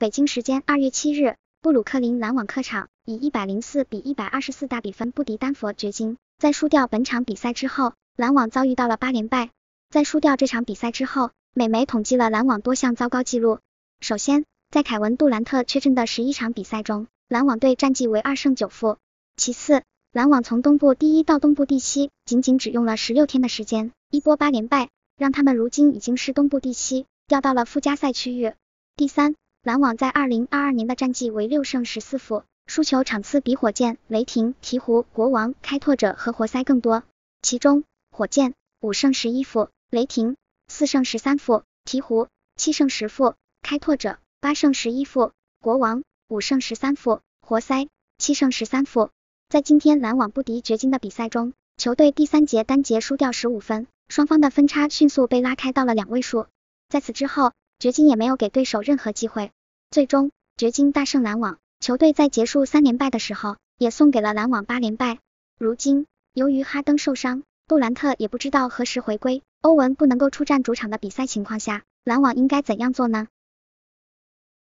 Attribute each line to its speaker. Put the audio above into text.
Speaker 1: 北京时间二月七日，布鲁克林篮网客场以一百零四比一百二十四大比分不敌丹佛掘金。在输掉本场比赛之后，篮网遭遇到了八连败。在输掉这场比赛之后，美媒统计了篮网多项糟糕记录。首先，在凯文杜兰特缺阵的十一场比赛中，篮网队战绩为二胜九负。其次，篮网从东部第一到东部第七，仅仅只用了十六天的时间，一波八连败，让他们如今已经是东部第七，掉到了附加赛区域。第三。篮网在二零二二年的战绩为六胜十四负，输球场次比火箭、雷霆、鹈鹕、国王、开拓者和活塞更多。其中，火箭五胜十一负，雷霆四胜十三负，鹈鹕七胜十负，开拓者八胜十一负，国王五胜十三负，活塞七胜十三负。在今天篮网不敌掘金的比赛中，球队第三节单节输掉十五分，双方的分差迅速被拉开到了两位数。在此之后，掘金也没有给对手任何机会。最终，掘金大胜篮网，球队在结束三连败的时候，也送给了篮网八连败。如今，由于哈登受伤，杜兰特也不知道何时回归，欧文不能够出战主场的比赛情况下，篮网应该怎样做呢？